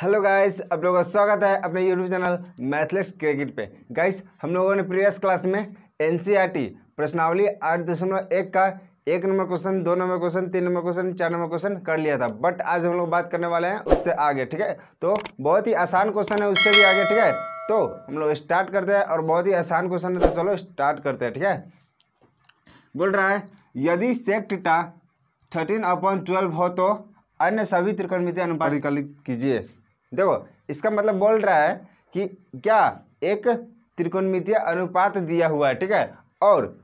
Hello guys आप लोगों का स्वागत है अपने यूट्यूब चैनल मैथलेट्स क्रिकेट पे गाइस हम लोगों ने प्रीवियस क्लास में एन e प्रश्नावली आठ दशमलव एक का एक नंबर क्वेश्चन दो नंबर क्वेश्चन तीन नंबर क्वेश्चन चार नंबर क्वेश्चन कर लिया था बट आज हम लोग बात करने वाले हैं उससे आगे ठीक है तो बहुत ही आसान क्वेश्चन है उससे भी आगे ठीक है तो हम लोग स्टार्ट करते हैं और बहुत ही आसान क्वेश्चन है तो चलो स्टार्ट करते हैं ठीक है बोल रहा है यदि सेक थर्टीन अपॉइंट ट्वेल्व हो तो अन्य सभी त्रिकोणमिति अनुपात कीजिए देखो इसका मतलब बोल रहा है कि क्या एक त्रिकोणमितीय अनुपात दिया हुआ है ठीक है और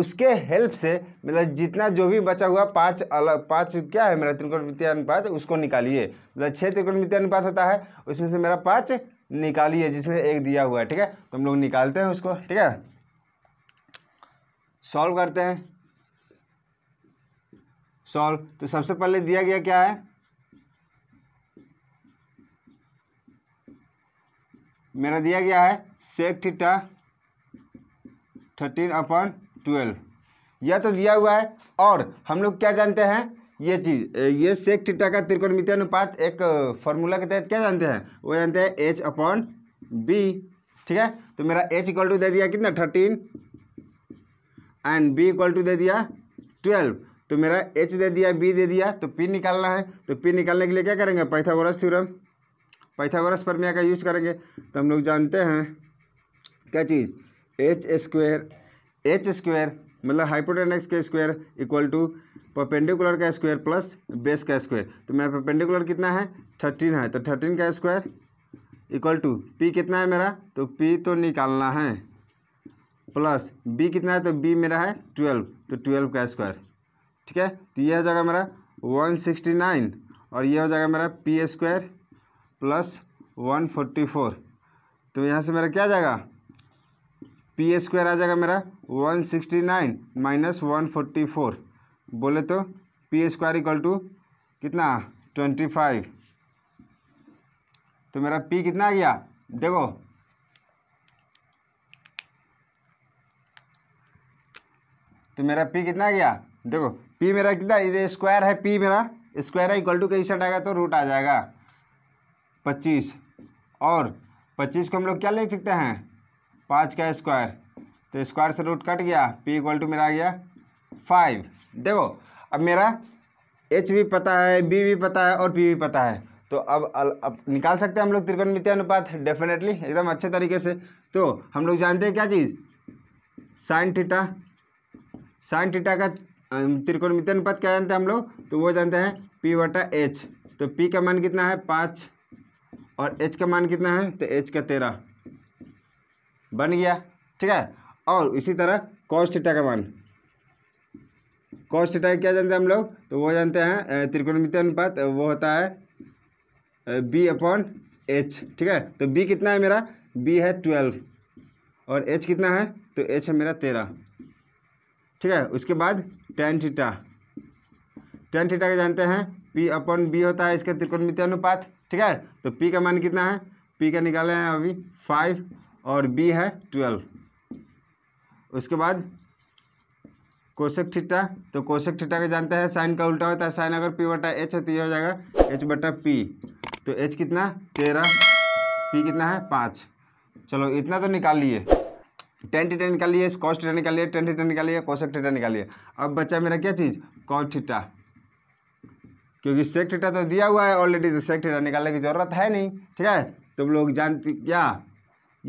उसके हेल्प से मतलब जितना जो भी बचा हुआ पांच अलग पांच क्या है मेरा त्रिकोणमितीय अनुपात उसको निकालिए मतलब छः त्रिकोणमितीय अनुपात होता है उसमें से मेरा पांच निकालिए जिसमें एक दिया हुआ है ठीक है तो हम लोग निकालते हैं उसको ठीक है सॉल्व करते हैं सॉल्व तो सबसे पहले दिया गया क्या है मेरा दिया गया है sec theta thirteen upon twelve यह तो दिया हुआ है और हम लोग क्या जानते हैं ये चीज़ ये सेक थीटा का त्रिकोणमितीय अनुपात एक फॉर्मूला के तहत क्या जानते हैं वो जानते हैं एच अपॉन बी ठीक है तो मेरा एच इक्वल टू दे दिया कितना thirteen and B equal to दे दिया ट्वेल्व तो मेरा एच दे दिया बी दे दिया तो पी निकालना है तो पी निकालने के लिए क्या करेंगे पाइथागोरस थ्योरम पाइथागोरस प्रमेय का यूज करेंगे तो हम लोग जानते हैं क्या चीज़ एच स्क्वेयर एच स्क्वेयर मतलब हाइपोटेनिक्स का स्क्वायर इक्वल टू पपेंडिकुलर का स्क्वायर प्लस बेस का स्क्वायर तो मेरा पपेंडिकुलर कितना है थर्टीन है तो थर्टीन का स्क्वायर इक्वल टू पी कितना है मेरा तो पी तो निकालना है प्लस बी कितना है तो बी मेरा है ट्वेल्व तो ट्वेल्व का स्क्वायर ठीक है तो ये हो जाएगा मेरा वन सिक्सटी नाइन और ये हो जाएगा मेरा P square plus one forty four तो यहाँ से मेरा क्या आ जाएगा पी स्क्वायर आ जाएगा मेरा one sixty nine minus one forty four बोले तो पी स्क्वायर इक्वल टू कितना ट्वेंटी फाइव तो मेरा पी कितना आ गया देखो तो मेरा पी कितना आ गया देखो पी मेरा कितना स्क्वायर है पी मेरा स्क्वायर है इक्वल टू कहीं से आएगा तो रूट आ जाएगा पच्चीस और पच्चीस को हम लोग क्या लिख सकते हैं पाँच का स्क्वायर तो स्क्वायर से रूट कट गया पी इक्वल टू मेरा आ गया फाइव देखो अब मेरा एच भी पता है बी भी पता है और पी भी पता है तो अब अब निकाल सकते हैं हम लोग त्रिकोणमितीय अनुपात डेफिनेटली एकदम अच्छे तरीके से तो हम लोग जानते हैं क्या चीज़ साइन टीटा साइन टीटा का त्रिकोणमितीय अनुपात क्या जानते हैं हम लोग तो वो जानते हैं पी वटा एच तो पी का मान कितना है पाँच और एच का मान कितना है तो एच का तेरह बन गया ठीक है और इसी तरह कॉस थीटा का मान कॉस थीटा क्या जानते हैं हम लोग तो वो जानते हैं त्रिकोणमिति अनुपात वो होता है बी अपॉन एच ठीक है तो बी कितना है मेरा बी है ट्वेल्व और एच कितना है तो एच है मेरा तेरह ठीक है उसके बाद टेन थीटा टेन थीटा के जानते हैं पी अपॉन बी होता है इसका त्रिकोणमिति अनुपात ठीक है तो पी का मान कितना है पी का निकाले हैं अभी फाइव और बी है ट्वेल्व उसके बाद कोशक ठिटा तो कोशक ठिटा का जानते हैं साइन का उल्टा होता है साइन अगर पी बटा एच है तो ये हो जाएगा एच बटा पी तो एच कितना तेरह पी कितना है पाँच चलो इतना तो निकाल लिए टेन थीटा निकालिए कॉस्ट थीटा निकालिए टेन थीटा निकालिए कोशक ठिट्टा निकालिए अब बच्चा मेरा क्या चीज़ कॉन थीटा क्योंकि सेक थीटा तो दिया हुआ है ऑलरेडी तो सेक टेटा निकालने की ज़रूरत है नहीं ठीक है तुम तो लोग जानते क्या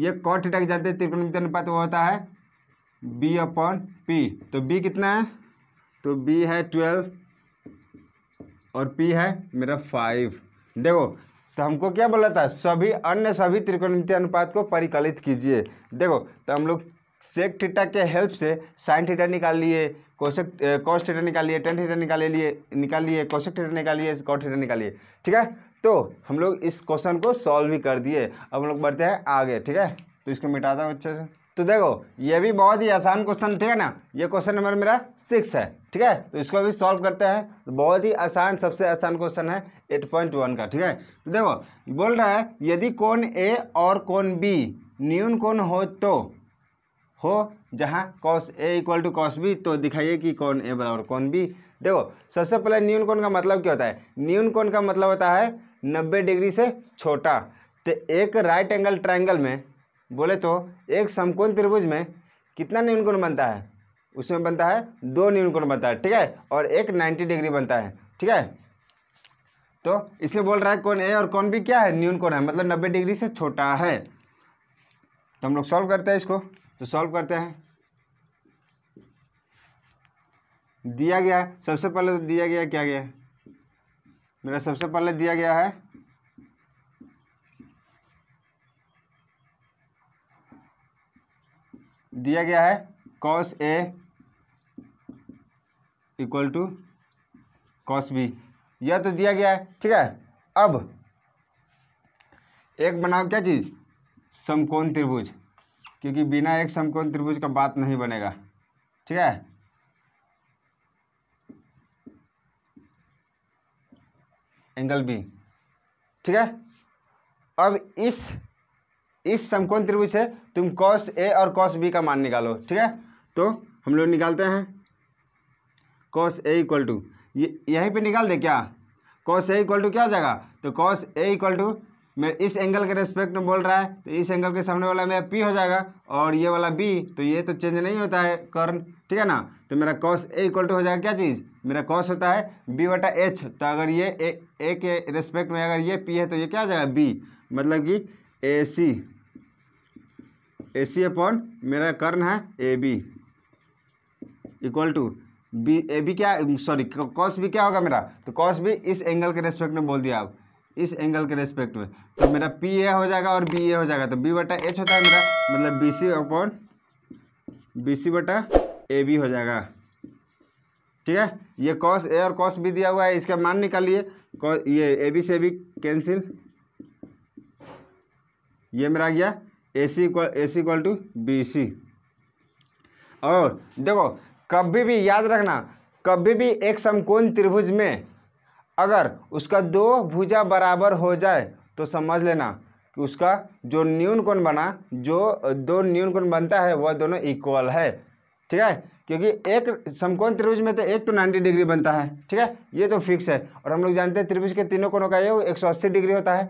ये कॉट थीटा के जानते त्रिपन मित्र अनुपात वो होता है बी अपॉन पी तो बी कितना है तो बी है ट्वेल्व और पी है मेरा फाइव देखो तो हमको क्या बोला था सभी अन्य सभी त्रिकोणमितीय अनुपात को परिकलित कीजिए देखो तो हम लोग सेक थीटा के हेल्प से साइन थीटा निकाल लिए कोशेक कॉस थीटा निकाल लिए टेन थीटा निकाल लिए निकाल लिए कोशेक थीटा निकाल लिए कॉट थीटा निकाल लिए ठीक है तो हम लोग इस क्वेश्चन को सॉल्व भी कर दिए अब हम लोग बढ़ते हैं आगे ठीक है तो इसको मिटाता हूँ अच्छे से तो देखो ये भी बहुत ही आसान क्वेश्चन ठीक है ना ये क्वेश्चन नंबर मेरा सिक्स है ठीक है तो इसको भी सॉल्व करते हैं तो बहुत ही आसान सबसे आसान क्वेश्चन है एट पॉइंट वन का ठीक है तो देखो बोल रहा है यदि कोण ए और कोण बी न्यून कोण हो तो हो जहाँ cos A equal to cos B तो दिखाइए कि कौन ए बराबर कौन बी देखो सबसे पहले न्यून कोण का मतलब क्या होता है न्यून कोण का मतलब होता है नब्बे डिग्री से छोटा तो एक राइट एंगल ट्राइंगल में बोले तो एक समकोण त्रिभुज में कितना न्यून कोण बनता है उसमें बनता है दो न्यून कोण बनता है ठीक है और एक नाइन्टी डिग्री बनता है ठीक है तो इसमें बोल रहा है कौन ए और कौन बी क्या है न्यून कोण है मतलब नब्बे डिग्री से छोटा है तो हम लोग सॉल्व करते हैं इसको तो सॉल्व करते हैं दिया गया सबसे पहले तो दिया गया क्या गया मेरा सबसे पहले दिया गया है दिया गया है cos A equal to cos B यह तो दिया गया है ठीक है अब एक बनाओ क्या चीज़ समकोण त्रिभुज क्योंकि बिना एक समकोण त्रिभुज का बात नहीं बनेगा ठीक है एंगल बी ठीक है अब इस इस समकोण त्रिभुज से तुम कॉस ए और कॉस बी का मान निकालो ठीक है तो हम लोग निकालते हैं कॉस ए इक्वल टू यहीं पे निकाल दे क्या कॉस ए इक्वल टू क्या हो जाएगा तो कॉस ए इक्वल टू मैं इस एंगल के रेस्पेक्ट में बोल रहा है तो इस एंगल के सामने वाला मेरा पी हो जाएगा और ये वाला बी तो ये तो चेंज नहीं होता है कर्न ठीक है ना तो मेरा कॉस ए इक्वल टू हो जाएगा क्या चीज़ मेरा कॉस होता है बी वटा एच तो अगर ये ए, ए के रेस्पेक्ट में अगर ये पी है तो ये क्या हो जाएगा बी मतलब कि ए सी ए सी अपॉन मेरा कर्न है A B equal to B A B क्या सॉरी कॉस भी क्या होगा मेरा तो कॉस भी इस एंगल के रेस्पेक्ट में बोल दिया आप इस एंगल के रेस्पेक्ट में तो मेरा पी ए हो जाएगा और बी ए हो जाएगा तो बी बटा एच होता है मेरा मतलब B C upon B C बटा ए बी हो जाएगा ठीक है ये कॉस ए और कॉस बी दिया हुआ है इसका मान निकालिए ये ए बी से भी कैंसिल ये मेरा आ गया A C equal A C equal to B C और देखो कभी भी याद रखना कभी भी एक समकोण त्रिभुज में अगर उसका दो भुजा बराबर हो जाए तो समझ लेना कि उसका जो न्यून कोण बना जो दो न्यून कोण बनता है वह दोनों इक्वल है ठीक है क्योंकि एक समकोण त्रिभुज में तो एक तो 90 डिग्री बनता है ठीक है ये तो फिक्स है और हम लोग जानते हैं त्रिभुज के तीनों कोणों का सौ 180 डिग्री होता है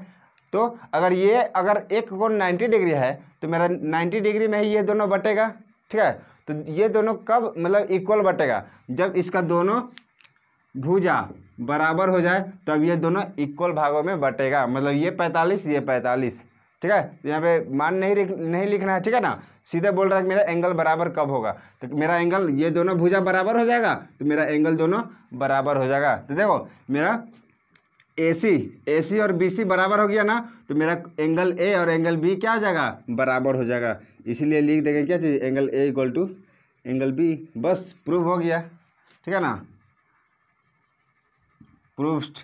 तो अगर ये अगर एक कोण 90 डिग्री है तो मेरा 90 डिग्री में ही ये दोनों बटेगा ठीक है तो ये दोनों कब मतलब इक्वल बटेगा जब इसका दोनों भुजा बराबर हो जाए तब ये दोनों इक्वल भागों में बटेगा मतलब ये पैंतालीस ये पैंतालीस ठीक है तो यहाँ पे मान नहीं नहीं लिखना है ठीक है ना सीधे बोल रहा है कि मेरा एंगल बराबर कब होगा तो मेरा एंगल ये दोनों भुजा बराबर हो जाएगा तो मेरा एंगल दोनों बराबर हो जाएगा तो देखो मेरा ए सी ए सी और बी सी बराबर हो गया ना तो मेरा एंगल ए और एंगल बी क्या हो जाएगा बराबर हो जाएगा इसीलिए लिख देंगे क्या चीज़ angle A equal to angle B बस प्रूव हो गया ठीक है ना प्रूफ्ड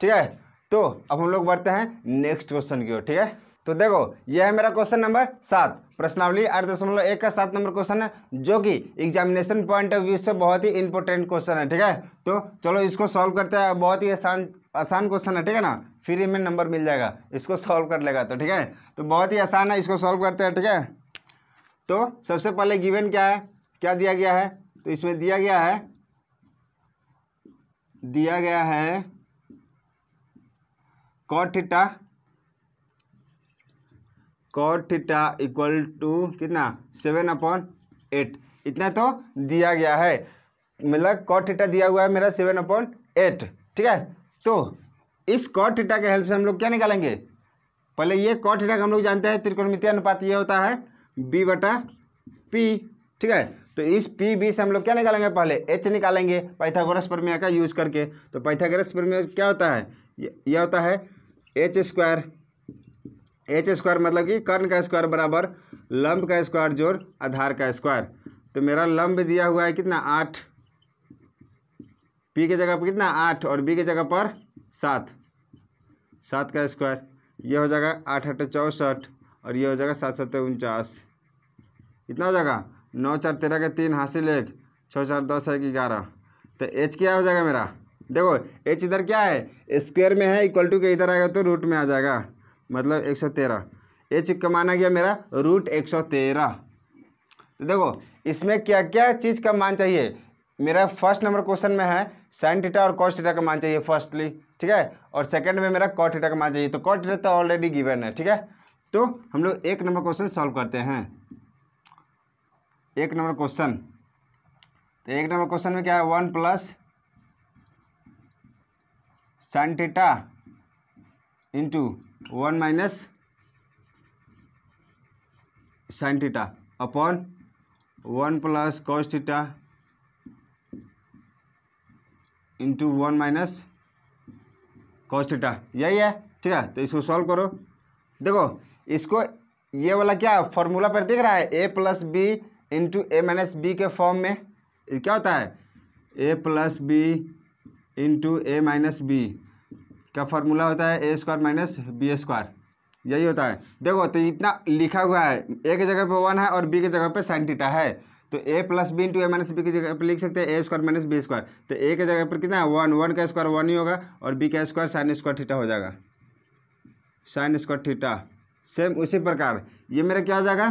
ठीक है तो अब हम लोग बढ़ते हैं नेक्स्ट क्वेश्चन की ओर ठीक है तो देखो यह है मेरा क्वेश्चन नंबर सात प्रश्नावली आठ दशमलव एक का सात नंबर क्वेश्चन है जो कि एग्जामिनेशन पॉइंट ऑफ व्यू से बहुत ही इंपॉर्टेंट क्वेश्चन है ठीक है तो चलो इसको सॉल्व करते हैं बहुत ही आसान आसान क्वेश्चन है ठीक है ना फ्री में नंबर मिल जाएगा इसको सॉल्व कर लेगा तो ठीक है तो बहुत ही आसान है इसको सॉल्व करते हैं ठीक है तो सबसे पहले गिवन क्या है क्या दिया गया है तो इसमें दिया गया है दिया गया है कॉटिटा कॉटिटा इक्वल टू कितना सेवन अपॉन एट इतना तो दिया गया है मतलब कॉटिटा दिया हुआ है मेरा सेवन अपॉन एट ठीक है तो इस कॉटिटा के हेल्प से हम लोग क्या निकालेंगे पहले ये कॉटिटा थीटा हम लोग जानते हैं त्रिकोणमितीय अनुपात ये होता है बी बटा पी ठीक है तो इस पी बी से हम लोग क्या निकालेंगे पहले एच निकालेंगे पाइथागोरस प्रमेय का यूज करके तो पाइथागोरस प्रमेय क्या होता है यह होता है एच स्क्वायर एच स्क्वायर मतलब कि कर्ण का स्क्वायर बराबर लंब का स्क्वायर जोड़ आधार का स्क्वायर तो मेरा लंब दिया हुआ है कितना आठ पी के जगह पर कितना आठ और बी के जगह पर सात सात का स्क्वायर यह हो जाएगा आठ आठ चौंसठ और यह हो जाएगा सात सत्तर उनचास कितना हो जाएगा नौ चार तेरह के तीन हासिल एक छः चार दस है ग्यारह तो एच क्या हो जाएगा मेरा देखो एच इधर क्या है स्क्वायर में है इक्वल टू के इधर आएगा तो रूट में आ जाएगा मतलब एक सौ तेरह एच का माना गया मेरा रूट एक सौ तेरह तो देखो इसमें क्या क्या चीज़ का मान चाहिए मेरा फर्स्ट नंबर क्वेश्चन में है साइन टीटा और कॉस टीटा का मान चाहिए फर्स्टली ठीक है और सेकंड में मेरा कॉट टीटा का मान चाहिए तो कॉट तो ऑलरेडी गिवन है ठीक है तो हम लोग एक नंबर क्वेश्चन सॉल्व करते हैं एक नंबर क्वेश्चन तो एक नंबर क्वेश्चन में क्या है one plus sine theta into one minus sine theta upon one plus cos theta into one minus cos theta यही है ठीक है तो इसको सॉल्व करो देखो इसको ये वाला क्या फॉर्मूला पर दिख रहा है A plus B into A minus B के फॉर्म में क्या होता है A plus B into A minus B का फॉर्मूला होता है A square minus B square यही होता है देखो तो इतना लिखा हुआ है ए के जगह पे वन है और बी के जगह पे साइन टीटा है तो A plus B into A minus B की जगह पर लिख सकते हैं A square minus B square तो ए के जगह पर कितना है वन वन का स्क्वायर वन ही होगा और बी का स्क्वायर साइन स्क्वायर थीटा हो जाएगा साइन स्क्वायर थीटा सेम उसी प्रकार ये मेरा क्या हो जाएगा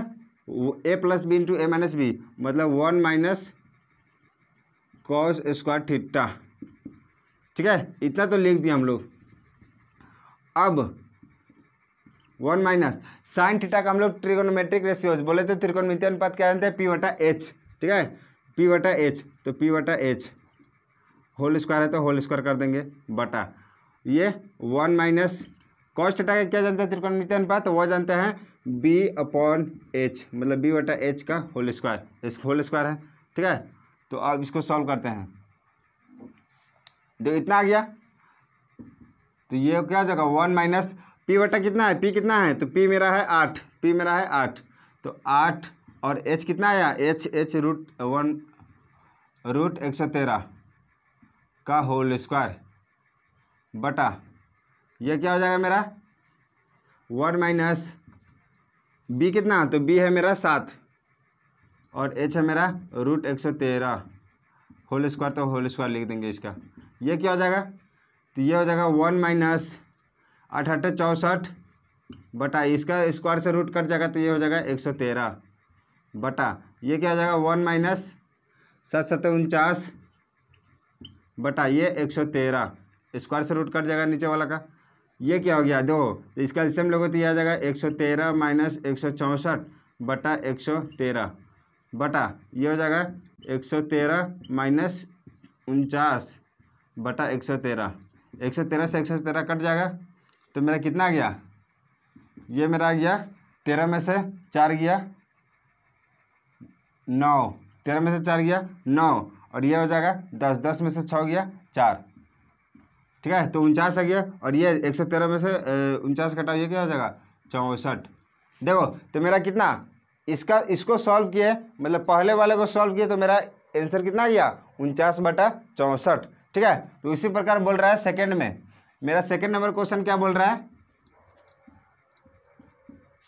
A plus B into A minus B मतलब one minus cos square theta ठीक है इतना तो लिख दिया हम लोग अब वन माइनस साइन थीटा का हम लोग ट्रिगोनोमेट्रिक रेशियोज बोले तो त्रिकोण त्रिकोणमिति अनुपात क्या जानते हैं पी वटा एच ठीक है पी वटा एच तो पी वटा एच होल स्क्वायर है तो होल स्क्वायर कर देंगे बटा ये वन माइनस कॉस्ट थीटा का क्या जानते हैं त्रिकोणमिति अनुपात वह जानते हैं बी अपॉन एच मतलब बी बटा एच का होल स्क्वायर इसका होल स्क्वायर है ठीक है तो अब इसको सॉल्व करते हैं देखो इतना आ गया तो ये क्या हो जाएगा वन माइनस पी बटा कितना है पी कितना है तो पी मेरा है आठ पी मेरा है आठ तो आठ और एच कितना आया H H root one root एक सौ तेरह का होल स्क्वायर बटा ये क्या हो जाएगा मेरा वन माइनस बी कितना तो बी है मेरा सात और एच है मेरा रूट एक सौ तेरह होल स्क्वायर तो होल स्क्वायर लिख देंगे इसका ये क्या हो जाएगा तो ये हो जाएगा वन माइनस अठहत्तर चौंसठ बटा इसका स्क्वायर से रूट कट जाएगा तो ये हो जाएगा एक सौ तेरह बटा ये क्या हो जाएगा वन माइनस सात सत उनचास बटा ये एक सौ तेरह स्क्वायर से रूट कट जाएगा नीचे वाला का ये क्या हो गया दो तो इसका एल्सियम लोगों तो यह आ जाएगा एक सौ तेरह माइनस एक सौ चौंसठ बटा एक सौ तेरह बटा ये हो जाएगा एक सौ तेरह माइनस उनचास बटा एक सौ तेरह एक सौ तेरह से एक सौ तेरह कट जाएगा तो मेरा कितना गया ये मेरा आ गया तेरह में से चार गया नौ तेरह में से चार गया नौ और ये हो जाएगा दस दस में से छः गया चार ठीक है तो उनचास आ गया और ये एक सौ तेरह में से उनचास घटाइए क्या हो जाएगा चौंसठ देखो तो मेरा कितना इसका इसको सॉल्व किए मतलब पहले वाले को सॉल्व किए तो मेरा आंसर कितना गया उनचास बटा चौंसठ ठीक है तो इसी प्रकार बोल रहा है सेकेंड में मेरा सेकेंड नंबर क्वेश्चन क्या बोल रहा है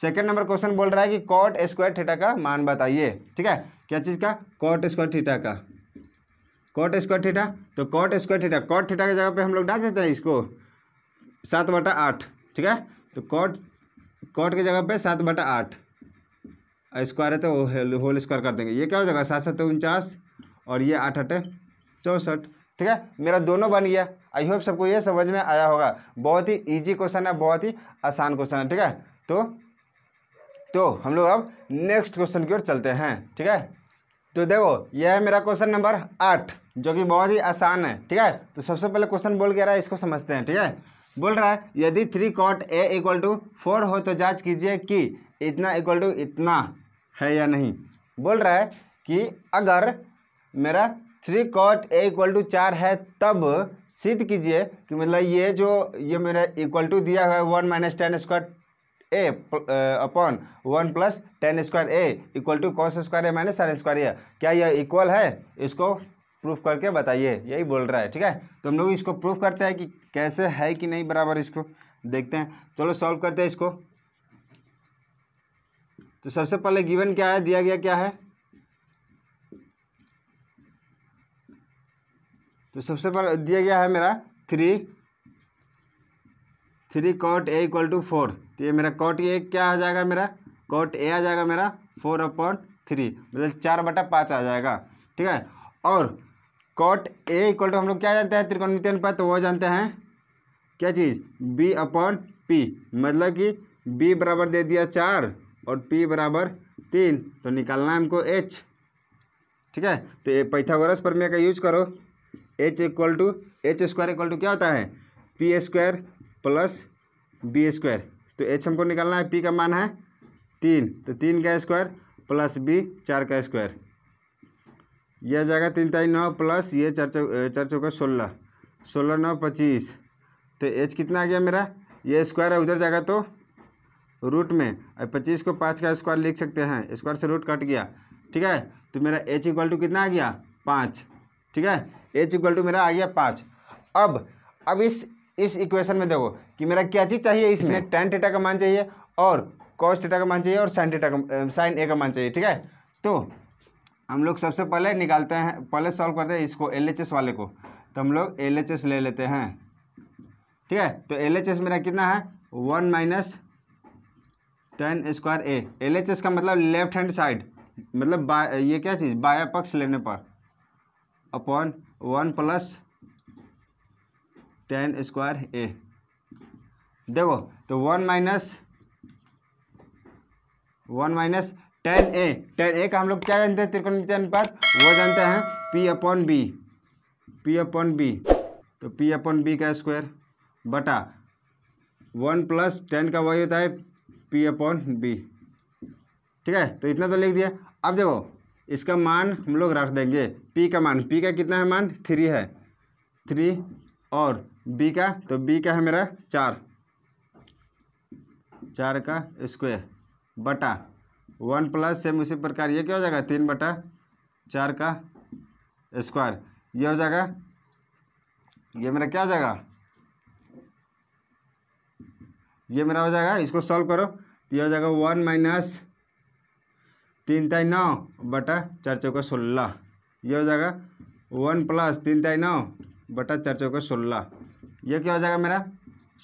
सेकेंड नंबर क्वेश्चन बोल रहा है कि कॉट स्क्वायर थीटा का मान बताइए ठीक है क्या चीज़ का कॉट स्क्वायर थीटा का कॉट स्क्वायर थीटा तो cot square theta cot theta की जगह पे हम लोग डाल देते हैं इसको सात बटा आठ ठीक है तो कॉट कॉट की जगह पे सात बटा आठ स्क्वायर है तो होल स्क्वायर कर देंगे ये क्या हो जाएगा सात सात उनचास और ये आठ अठे चौंसठ ठीक है मेरा दोनों बन गया आई होप सबको ये समझ में आया होगा बहुत ही ईजी क्वेश्चन है बहुत ही आसान क्वेश्चन है ठीक है तो तो हम लोग अब नेक्स्ट क्वेश्चन की ओर चलते हैं ठीक है तो देखो यह है मेरा क्वेश्चन नंबर आठ जो कि बहुत ही आसान है ठीक है तो सबसे पहले क्वेश्चन बोल गया रहा है इसको समझते हैं ठीक है बोल रहा है यदि three cot A equal to four हो तो जांच कीजिए कि इतना इक्वल टू इतना है या नहीं बोल रहा है कि अगर मेरा three cot A equal to चार है तब सिद्ध कीजिए कि मतलब ये जो ये मेरा इक्वल टू दिया हुआ है one minus tan square A upon one plus tan square A equal to cos square A minus sine square A क्या यह इक्वल है इसको प्रूफ करके बताइए यही बोल रहा है ठीक है तो हम लोग इसको प्रूफ करते हैं कि कैसे है कि नहीं बराबर इसको देखते हैं चलो सॉल्व करते हैं इसको तो सबसे पहले गिवन क्या है दिया गया क्या है तो सबसे पहले दिया गया है मेरा three three cot A equal to four तो ये मेरा कॉट ए क्या आ जाएगा मेरा कॉट ए आ जाएगा मेरा फोर अपॉन थ्री मतलब चार बटा पाँच आ जाएगा ठीक है और कॉट ए इक्वल टू हम लोग क्या जानते हैं त्रिकोणमितीय अनुपात तो वह जानते हैं क्या चीज़ बी अपॉन पी मतलब कि बी बराबर दे दिया चार और पी बराबर तीन तो निकालना है हमको एच ठीक है तो ये पैथागोरस प्रमेय का यूज करो H equal to H square equal to क्या होता है P square plus B square तो एच हमको निकालना है पी का मान है तीन तो तीन का स्क्वायर प्लस बी चार का स्क्वायर यह जाएगा तीन तारीख नौ प्लस ये चार चौ चार चौका सोलह सोलह नौ पच्चीस तो एच कितना आ गया मेरा ये स्क्वायर है उधर जाएगा तो रूट में और पच्चीस को पाँच का स्क्वायर लिख सकते हैं स्क्वायर से रूट कट गया ठीक है तो मेरा एच इक्वल टू कितना आ गया पाँच ठीक है एच इक्वल टू मेरा आ गया पाँच अब अब इस इस इक्वेशन में देखो कि मेरा क्या चीज़ चाहिए इसमें टेन हम्म। टेटा का मान चाहिए और कॉस्ट टेटा का मान चाहिए और साइन टेटा का साइन ए का मान चाहिए ठीक है तो हम लोग सबसे पहले निकालते हैं पहले सॉल्व करते हैं इसको एल एच एस वाले को तो हम लोग एल एच एस ले लेते हैं ठीक है तो एल एच एस मेरा कितना है one minus tan square A L H S का मतलब लेफ्ट हैंड साइड मतलब बा ये क्या चीज़ बाया पक्ष लेने पर upon one plus tan square A देखो तो one minus one minus tan A tan A का हम लोग क्या जानते हैं त्रिकोण अनुपात वो जानते हैं P upon B P upon B तो पी अपॉन बी का स्क्वायर बटा वन प्लस टेन का वही होता है पी अपॉन बी ठीक है तो इतना तो लिख दिया अब देखो इसका मान हम लोग रख देंगे पी का मान पी का कितना है मान थ्री है थ्री और बी का तो बी का है मेरा चार चार का स्क्वायर बटा वन प्लस सेम उसी प्रकार ये क्या हो जाएगा तीन बटा चार का स्क्वायर ये हो जाएगा ये मेरा क्या हो जाएगा ये मेरा हो जाएगा इसको सॉल्व करो तो यह हो जाएगा वन माइनस तीन ताई नौ बटा चार चौका सोलह यह हो जाएगा वन प्लस तीन ताई नौ बटा चार चौका सोलह यह क्या हो जाएगा मेरा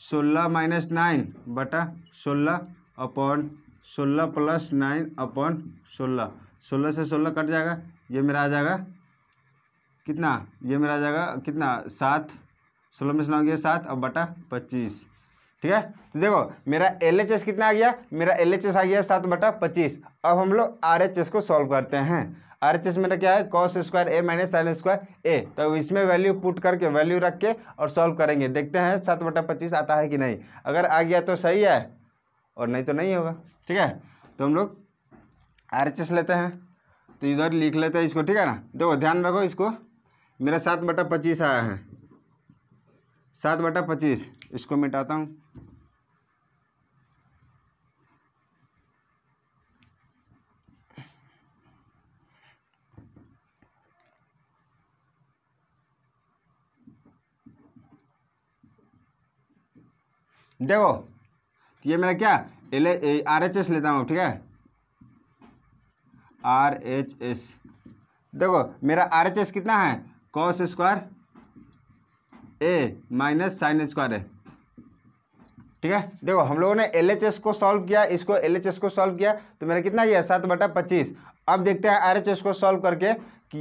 सोलह माइनस नाइन बटा सोलह अपॉन सोलह प्लस नाइन अपन सोलह सोलह से सोलह कट जाएगा ये मेरा आ जाएगा कितना ये मेरा आ जाएगा कितना सात सोलह में सुना गया सात और बटा पच्चीस ठीक है तो देखो मेरा एल एच एस कितना आ गया मेरा एल एच एस आ गया सात बटा पच्चीस अब हम लोग आर एच एस को सॉल्व करते हैं आर एच एस मेरा तो क्या है cos square A minus sine square A तो इसमें वैल्यू पुट करके वैल्यू रख के और सॉल्व करेंगे देखते हैं सात बटा पच्चीस आता है कि नहीं अगर आ गया तो सही है और नहीं तो नहीं होगा ठीक है तो हम लोग आर एच एस लेते हैं तो इधर लिख लेते हैं इसको ठीक है ना देखो ध्यान रखो इसको मेरा सात बटा पच्चीस आया है सात बटा पच्चीस इसको मिटाता हूँ देखो तो ये मेरा क्या एल आर एच एस लेता हूँ ठीक है आर एच एस देखो मेरा आर एच एस कितना है cos square A minus sine square है ठीक है देखो हम लोगों ने एल एच एस को सॉल्व किया इसको एल एच एस को सॉल्व किया तो मेरा कितना गया सात बटा पच्चीस अब देखते हैं आर एच एस को सॉल्व करके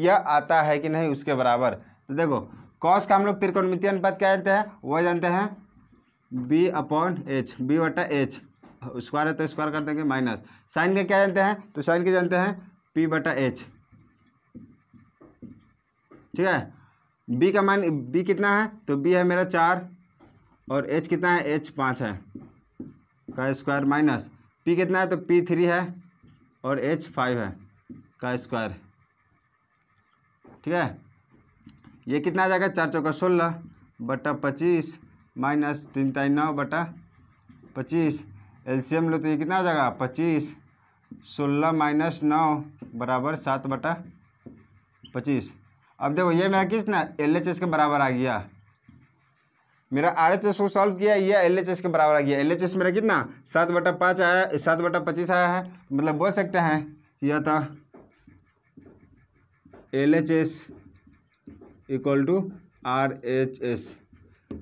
यह आता है कि नहीं उसके बराबर तो देखो कॉस का हम लोग त्रिकोणमितीय अनुपात क्या जानते हैं वह जानते हैं बी अपॉन एच बी वटा एच स्क्वायर है तो स्क्वायर कर देंगे माइनस साइन का क्या जानते हैं तो साइन के जानते हैं पी बटा एच ठीक है बी का मान बी कितना है तो बी है मेरा चार और एच कितना है एच पाँच है का स्क्वायर माइनस पी कितना है तो पी थ्री है और एच फाइव है का स्क्वायर ठीक है ये कितना आ जाएगा चार चौका सोलह बटा पच्चीस माइनस तीन ताई नौ बटा पच्चीस एल एम लो तो ये कितना आ जाएगा पच्चीस सोलह माइनस नौ बराबर सात बटा पच्चीस अब देखो ये मेरा किस ना एल एच एस के बराबर आ गया मेरा आर एच एस को सॉल्व किया यह एल एच एस के बराबर आ गया एल एच एस मेरा कितना सात बटा पाँच आया सात बटा पच्चीस आया है मतलब बोल सकते हैं यह था L H S equal to R H S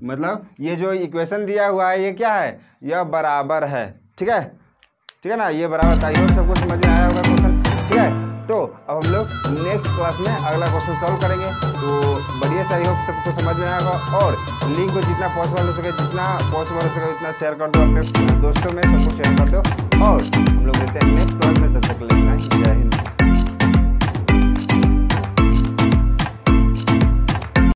मतलब ये जो इक्वेशन दिया हुआ है ये क्या है यह बराबर है ठीक है ठीक है ना ये बराबर था ये सबको समझ में आया होगा क्वेश्चन ठीक है तो अब हम लोग नेक्स्ट क्लास में अगला क्वेश्चन सॉल्व करेंगे तो बढ़िया से आई होप सबको समझ में आएगा और लिंक को जितना पॉसिबल हो सके जितना पॉसिबल हो सके उतना शेयर कर दो अपने दोस्तों में सबको शेयर कर दो और हम लोग मिलते हैं नेक्स्ट क्लास में तब तक लेना जय हिंद